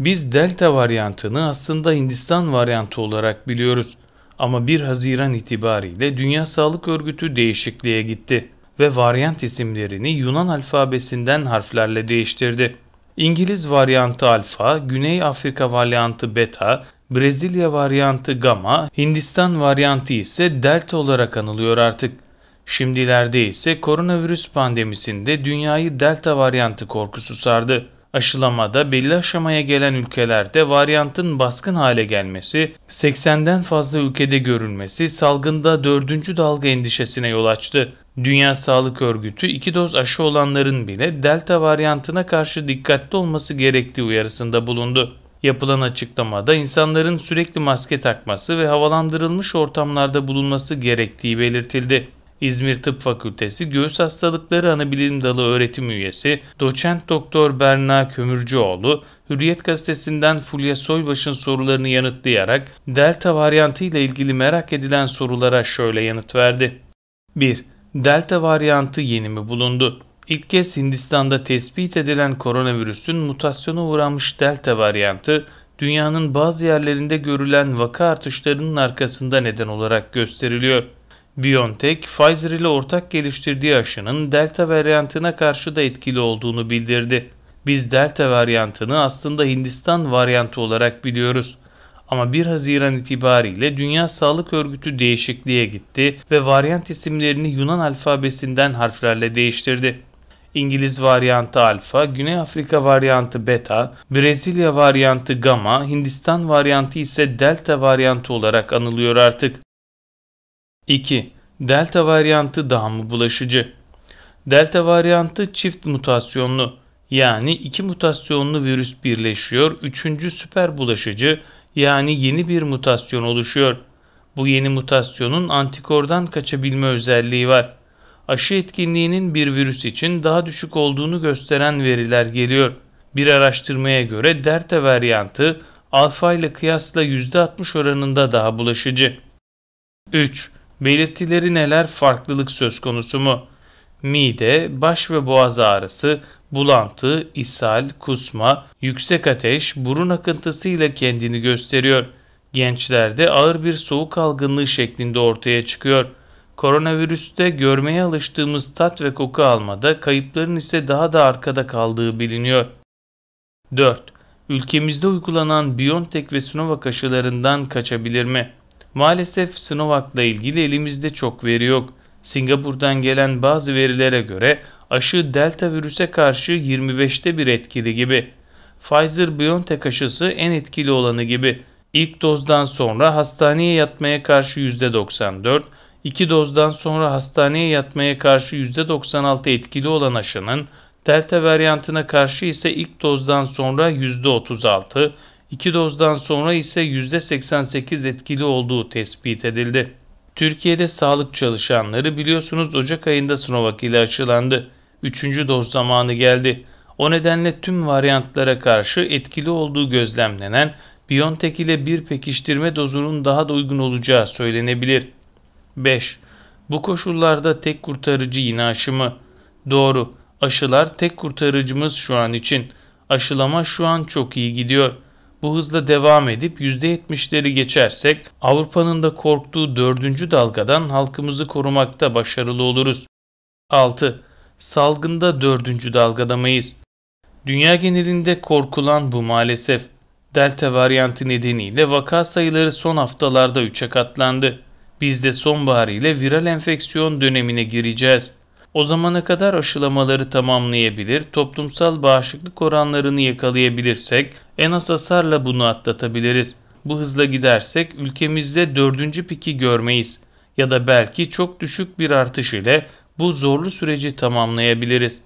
Biz delta varyantını aslında Hindistan varyantı olarak biliyoruz. Ama 1 Haziran itibariyle Dünya Sağlık Örgütü değişikliğe gitti ve varyant isimlerini Yunan alfabesinden harflerle değiştirdi. İngiliz varyantı alfa, Güney Afrika varyantı beta, Brezilya varyantı gamma, Hindistan varyantı ise delta olarak anılıyor artık. Şimdilerde ise koronavirüs pandemisinde dünyayı delta varyantı korkusu sardı. Aşılamada belli aşamaya gelen ülkelerde varyantın baskın hale gelmesi, 80'den fazla ülkede görülmesi salgında dördüncü dalga endişesine yol açtı. Dünya Sağlık Örgütü iki doz aşı olanların bile delta varyantına karşı dikkatli olması gerektiği uyarısında bulundu. Yapılan açıklamada insanların sürekli maske takması ve havalandırılmış ortamlarda bulunması gerektiği belirtildi. İzmir Tıp Fakültesi Göğüs Hastalıkları Anabilim Dalı öğretim üyesi Doçent Doktor Berna Kömürcüoğlu, Hürriyet gazetesinden Fulya Soybaş'ın sorularını yanıtlayarak Delta varyantı ile ilgili merak edilen sorulara şöyle yanıt verdi. 1. Delta varyantı yeni mi bulundu? İlk kez Hindistan'da tespit edilen koronavirüsün mutasyona uğramış delta varyantı, dünyanın bazı yerlerinde görülen vaka artışlarının arkasında neden olarak gösteriliyor. BioNTech, Pfizer ile ortak geliştirdiği aşının Delta varyantına karşı da etkili olduğunu bildirdi. Biz Delta varyantını aslında Hindistan varyantı olarak biliyoruz. Ama 1 Haziran itibariyle Dünya Sağlık Örgütü değişikliğe gitti ve varyant isimlerini Yunan alfabesinden harflerle değiştirdi. İngiliz varyantı alfa, Güney Afrika varyantı beta, Brezilya varyantı gamma, Hindistan varyantı ise delta varyantı olarak anılıyor artık. 2. Delta varyantı daha mı bulaşıcı? Delta varyantı çift mutasyonlu yani iki mutasyonlu virüs birleşiyor, üçüncü süper bulaşıcı yani yeni bir mutasyon oluşuyor. Bu yeni mutasyonun antikordan kaçabilme özelliği var. Aşı etkinliğinin bir virüs için daha düşük olduğunu gösteren veriler geliyor. Bir araştırmaya göre delta varyantı alfa ile kıyasla %60 oranında daha bulaşıcı. 3. Belirtileri neler farklılık söz konusu mu? Mide, baş ve boğaz ağrısı, bulantı, ishal, kusma, yüksek ateş, burun akıntısı ile kendini gösteriyor. Gençlerde ağır bir soğuk algınlığı şeklinde ortaya çıkıyor. Koronavirüste görmeye alıştığımız tat ve koku almada kayıpların ise daha da arkada kaldığı biliniyor. 4. Ülkemizde uygulanan BioNTech ve Sinovac aşılarından kaçabilir mi? Maalesef Sinovac'la ilgili elimizde çok veri yok. Singapur'dan gelen bazı verilere göre aşı delta virüse karşı 25'te bir etkili gibi. Pfizer-BioNTech aşısı en etkili olanı gibi. İlk dozdan sonra hastaneye yatmaya karşı %94, iki dozdan sonra hastaneye yatmaya karşı %96 etkili olan aşının delta varyantına karşı ise ilk dozdan sonra %36, 2 dozdan sonra ise %88 etkili olduğu tespit edildi. Türkiye'de sağlık çalışanları biliyorsunuz Ocak ayında Sinovac ile aşılandı. Üçüncü doz zamanı geldi. O nedenle tüm varyantlara karşı etkili olduğu gözlemlenen BioNTech ile bir pekiştirme dozunun daha da uygun olacağı söylenebilir. 5. Bu koşullarda tek kurtarıcı yine aşı mı? Doğru. Aşılar tek kurtarıcımız şu an için. Aşılama şu an çok iyi gidiyor.'' Bu hızla devam edip %70'leri geçersek Avrupa'nın da korktuğu dördüncü dalgadan halkımızı korumakta başarılı oluruz. 6. Salgında dördüncü dalgada mıyız? Dünya genelinde korkulan bu maalesef. Delta varyantı nedeniyle vaka sayıları son haftalarda 3'e katlandı. Biz de sonbahar ile viral enfeksiyon dönemine gireceğiz. O zamana kadar aşılamaları tamamlayabilir, toplumsal bağışıklık oranlarını yakalayabilirsek en az hasarla bunu atlatabiliriz. Bu hızla gidersek ülkemizde dördüncü piki görmeyiz ya da belki çok düşük bir artış ile bu zorlu süreci tamamlayabiliriz.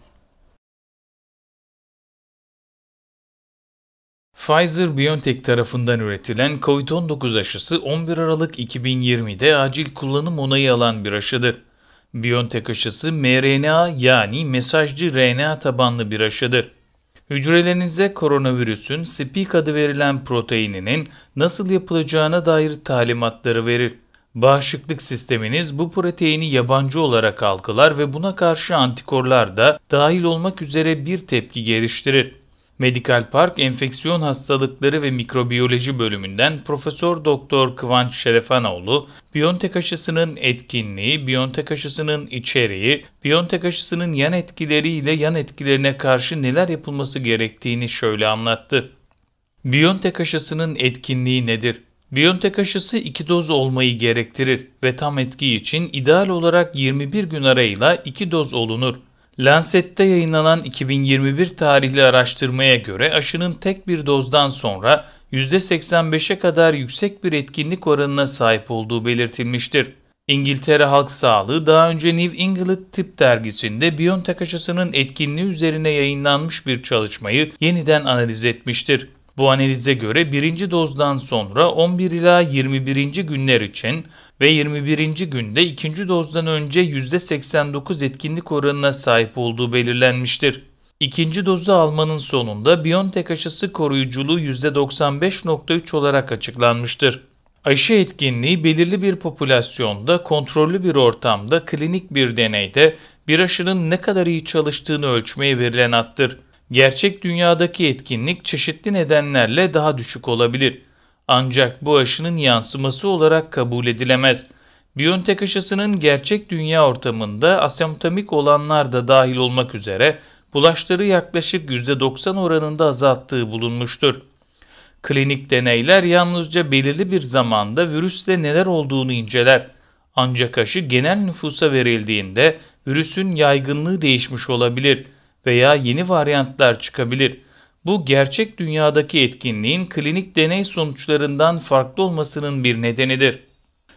Pfizer-BioNTech tarafından üretilen COVID-19 aşısı 11 Aralık 2020'de acil kullanım onayı alan bir aşıdır. Biyontek aşısı mRNA yani mesajcı RNA tabanlı bir aşıdır. Hücrelerinize koronavirüsün spike adı verilen proteininin nasıl yapılacağına dair talimatları verir. Bağışıklık sisteminiz bu proteini yabancı olarak algılar ve buna karşı antikorlar da dahil olmak üzere bir tepki geliştirir. Medikal Park Enfeksiyon Hastalıkları ve Mikrobiyoloji bölümünden Profesör Doktor Kıvanç Şerefanoğlu, Biyontek aşısının etkinliği, Biyontek aşısının içeriği, Biyontek aşısının yan etkileri ile yan etkilerine karşı neler yapılması gerektiğini şöyle anlattı. Biyontek aşısının etkinliği nedir? Biyontek aşısı 2 doz olmayı gerektirir ve tam etki için ideal olarak 21 gün arayla 2 doz olunur. Lancet'te yayınlanan 2021 tarihli araştırmaya göre aşının tek bir dozdan sonra %85'e kadar yüksek bir etkinlik oranına sahip olduğu belirtilmiştir. İngiltere Halk Sağlığı daha önce New England Tıp dergisinde BioNTech aşısının etkinliği üzerine yayınlanmış bir çalışmayı yeniden analiz etmiştir. Bu analize göre birinci dozdan sonra 11 ila 21. günler için ve 21. günde ikinci dozdan önce %89 etkinlik oranına sahip olduğu belirlenmiştir. İkinci dozu almanın sonunda BioNTech aşısı koruyuculuğu %95.3 olarak açıklanmıştır. Aşı etkinliği belirli bir popülasyonda, kontrollü bir ortamda, klinik bir deneyde bir aşının ne kadar iyi çalıştığını ölçmeye verilen attır. Gerçek dünyadaki etkinlik çeşitli nedenlerle daha düşük olabilir. Ancak bu aşının yansıması olarak kabul edilemez. Biontech aşısının gerçek dünya ortamında asemptomik olanlar da dahil olmak üzere bulaşları yaklaşık %90 oranında azalttığı bulunmuştur. Klinik deneyler yalnızca belirli bir zamanda virüsle neler olduğunu inceler. Ancak aşı genel nüfusa verildiğinde virüsün yaygınlığı değişmiş olabilir veya yeni varyantlar çıkabilir. Bu gerçek dünyadaki etkinliğin klinik deney sonuçlarından farklı olmasının bir nedenidir.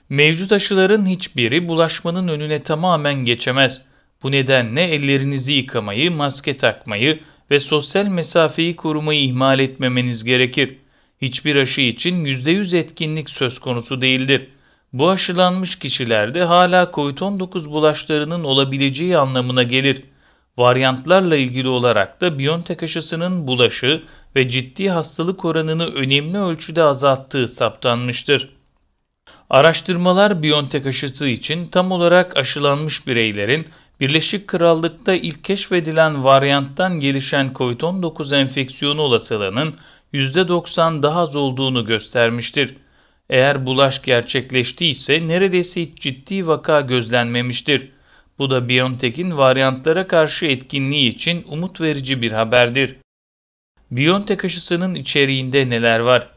Mevcut aşıların hiçbiri bulaşmanın önüne tamamen geçemez. Bu nedenle ellerinizi yıkamayı, maske takmayı ve sosyal mesafeyi korumayı ihmal etmemeniz gerekir. Hiçbir aşı için %100 etkinlik söz konusu değildir. Bu aşılanmış kişilerde hala COVID-19 bulaşlarının olabileceği anlamına gelir. Varyantlarla ilgili olarak da Biontech aşısının bulaşı ve ciddi hastalık oranını önemli ölçüde azalttığı saptanmıştır. Araştırmalar Biontech aşısı için tam olarak aşılanmış bireylerin Birleşik Krallık'ta ilk keşfedilen varyanttan gelişen COVID-19 enfeksiyonu olasılığının %90 daha az olduğunu göstermiştir. Eğer bulaş gerçekleştiyse neredeyse hiç ciddi vaka gözlenmemiştir. Bu da BioNTech'in varyantlara karşı etkinliği için umut verici bir haberdir. BioNTech aşısının içeriğinde neler var?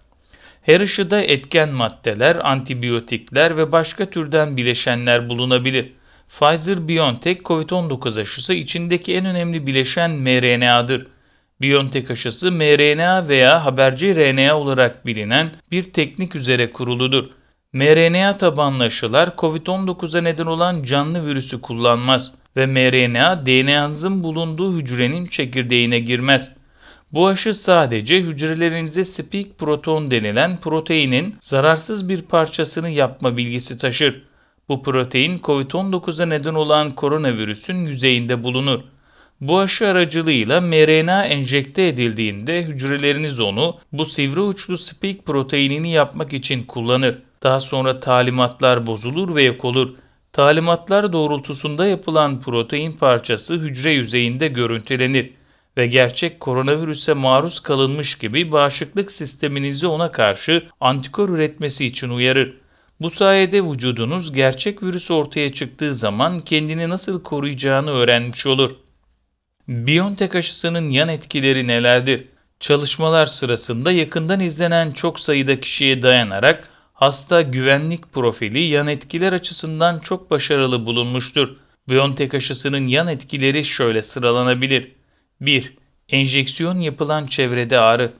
Her aşıda etken maddeler, antibiyotikler ve başka türden bileşenler bulunabilir. Pfizer-BioNTech COVID-19 aşısı içindeki en önemli bileşen mRNA'dır. BioNTech aşısı mRNA veya haberci RNA olarak bilinen bir teknik üzere kuruludur mRNA tabanlı aşılar COVID-19'a neden olan canlı virüsü kullanmaz ve mRNA DNA'nızın bulunduğu hücrenin çekirdeğine girmez. Bu aşı sadece hücrelerinize spike proton denilen proteinin zararsız bir parçasını yapma bilgisi taşır. Bu protein COVID-19'a neden olan koronavirüsün yüzeyinde bulunur. Bu aşı aracılığıyla mRNA enjekte edildiğinde hücreleriniz onu bu sivri uçlu spike proteinini yapmak için kullanır. Daha sonra talimatlar bozulur ve yok olur. Talimatlar doğrultusunda yapılan protein parçası hücre yüzeyinde görüntülenir ve gerçek koronavirüse maruz kalınmış gibi bağışıklık sisteminizi ona karşı antikor üretmesi için uyarır. Bu sayede vücudunuz gerçek virüs ortaya çıktığı zaman kendini nasıl koruyacağını öğrenmiş olur. Biontech aşısının yan etkileri nelerdir? Çalışmalar sırasında yakından izlenen çok sayıda kişiye dayanarak hasta güvenlik profili yan etkiler açısından çok başarılı bulunmuştur. BioNTech aşısının yan etkileri şöyle sıralanabilir. 1. Enjeksiyon yapılan çevrede ağrı.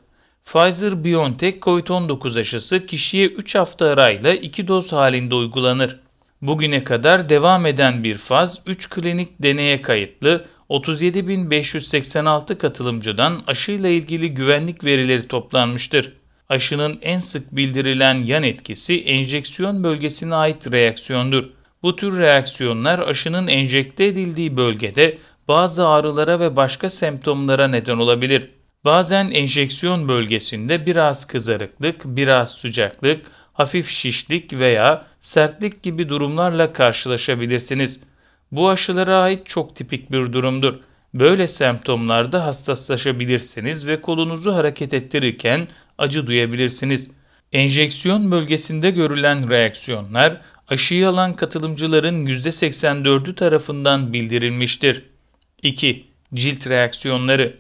Pfizer-BioNTech COVID-19 aşısı kişiye 3 hafta arayla 2 doz halinde uygulanır. Bugüne kadar devam eden bir faz 3 klinik deneye kayıtlı 37.586 katılımcıdan aşıyla ilgili güvenlik verileri toplanmıştır. Aşının en sık bildirilen yan etkisi enjeksiyon bölgesine ait reaksiyondur. Bu tür reaksiyonlar aşının enjekte edildiği bölgede bazı ağrılara ve başka semptomlara neden olabilir. Bazen enjeksiyon bölgesinde biraz kızarıklık, biraz sıcaklık, hafif şişlik veya sertlik gibi durumlarla karşılaşabilirsiniz. Bu aşılara ait çok tipik bir durumdur. Böyle semptomlarda hassaslaşabilirsiniz ve kolunuzu hareket ettirirken acı duyabilirsiniz. Enjeksiyon bölgesinde görülen reaksiyonlar aşıyı alan katılımcıların %84'ü tarafından bildirilmiştir. 2. Cilt reaksiyonları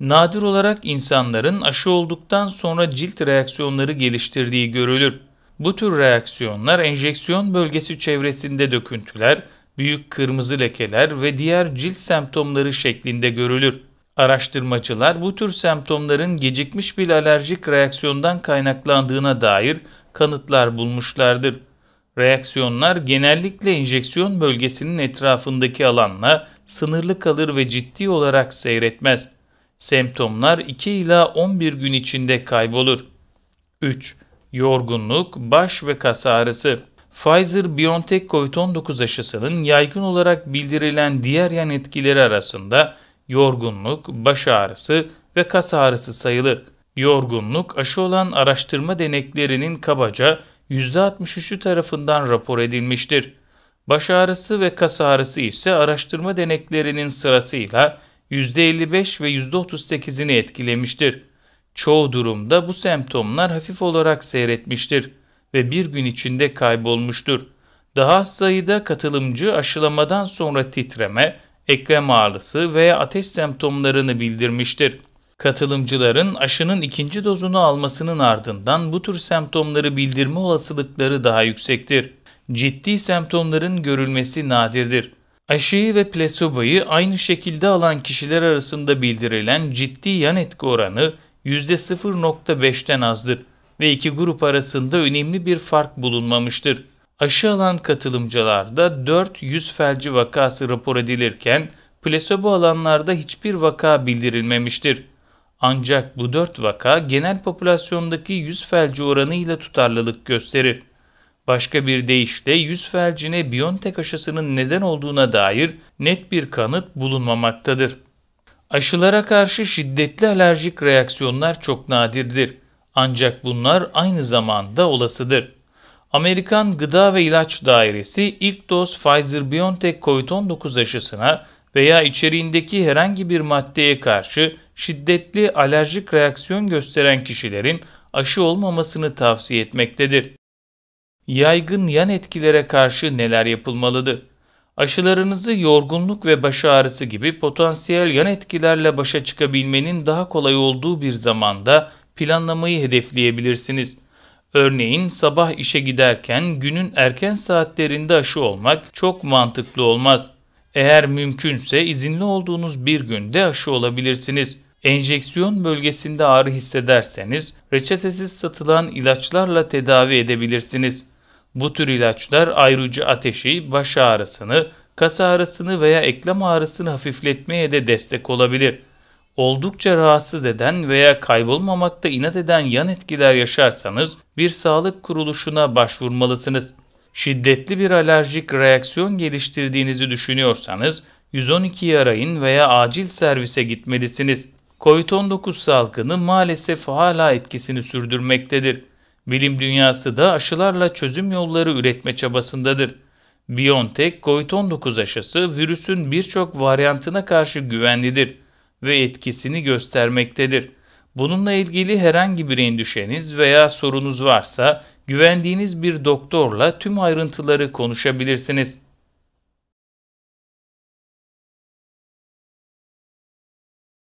Nadir olarak insanların aşı olduktan sonra cilt reaksiyonları geliştirdiği görülür. Bu tür reaksiyonlar enjeksiyon bölgesi çevresinde döküntüler, büyük kırmızı lekeler ve diğer cilt semptomları şeklinde görülür. Araştırmacılar bu tür semptomların gecikmiş bir alerjik reaksiyondan kaynaklandığına dair kanıtlar bulmuşlardır. Reaksiyonlar genellikle enjeksiyon bölgesinin etrafındaki alanla sınırlı kalır ve ciddi olarak seyretmez. Semptomlar 2 ila 11 gün içinde kaybolur. 3. Yorgunluk, baş ve kas ağrısı Pfizer-BioNTech COVID-19 aşısının yaygın olarak bildirilen diğer yan etkileri arasında yorgunluk, baş ağrısı ve kas ağrısı sayılır. Yorgunluk aşı olan araştırma deneklerinin kabaca %63'ü tarafından rapor edilmiştir. Baş ağrısı ve kas ağrısı ise araştırma deneklerinin sırasıyla %55 ve %38'ini etkilemiştir. Çoğu durumda bu semptomlar hafif olarak seyretmiştir ve bir gün içinde kaybolmuştur. Daha sayıda katılımcı aşılamadan sonra titreme, eklem ağrısı veya ateş semptomlarını bildirmiştir. Katılımcıların aşının ikinci dozunu almasının ardından bu tür semptomları bildirme olasılıkları daha yüksektir. Ciddi semptomların görülmesi nadirdir. Aşıyı ve plaseboyu aynı şekilde alan kişiler arasında bildirilen ciddi yan etki oranı %0.5'ten azdır ve iki grup arasında önemli bir fark bulunmamıştır aşı alan katılımcılarda 400 felci vakası rapor edilirken plasebo alanlarda hiçbir vaka bildirilmemiştir. Ancak bu 4 vaka genel popülasyondaki 100 felci oranı ile tutarlılık gösterir. Başka bir deyişle 100 felcine Biontech aşısının neden olduğuna dair net bir kanıt bulunmamaktadır. Aşılara karşı şiddetli alerjik reaksiyonlar çok nadirdir. Ancak bunlar aynı zamanda olasıdır. Amerikan Gıda ve İlaç Dairesi ilk doz Pfizer-BioNTech COVID-19 aşısına veya içeriğindeki herhangi bir maddeye karşı şiddetli alerjik reaksiyon gösteren kişilerin aşı olmamasını tavsiye etmektedir. Yaygın yan etkilere karşı neler yapılmalıdır? Aşılarınızı yorgunluk ve baş ağrısı gibi potansiyel yan etkilerle başa çıkabilmenin daha kolay olduğu bir zamanda planlamayı hedefleyebilirsiniz. Örneğin sabah işe giderken günün erken saatlerinde aşı olmak çok mantıklı olmaz. Eğer mümkünse izinli olduğunuz bir günde aşı olabilirsiniz. Enjeksiyon bölgesinde ağrı hissederseniz reçetesiz satılan ilaçlarla tedavi edebilirsiniz. Bu tür ilaçlar ayrıca ateşi, baş ağrısını, kas ağrısını veya eklem ağrısını hafifletmeye de destek olabilir.'' oldukça rahatsız eden veya kaybolmamakta inat eden yan etkiler yaşarsanız bir sağlık kuruluşuna başvurmalısınız. Şiddetli bir alerjik reaksiyon geliştirdiğinizi düşünüyorsanız 112'yi arayın veya acil servise gitmelisiniz. Covid-19 salgını maalesef hala etkisini sürdürmektedir. Bilim dünyası da aşılarla çözüm yolları üretme çabasındadır. BioNTech COVID-19 aşısı virüsün birçok varyantına karşı güvenlidir ve etkisini göstermektedir. Bununla ilgili herhangi bir endişeniz veya sorunuz varsa güvendiğiniz bir doktorla tüm ayrıntıları konuşabilirsiniz.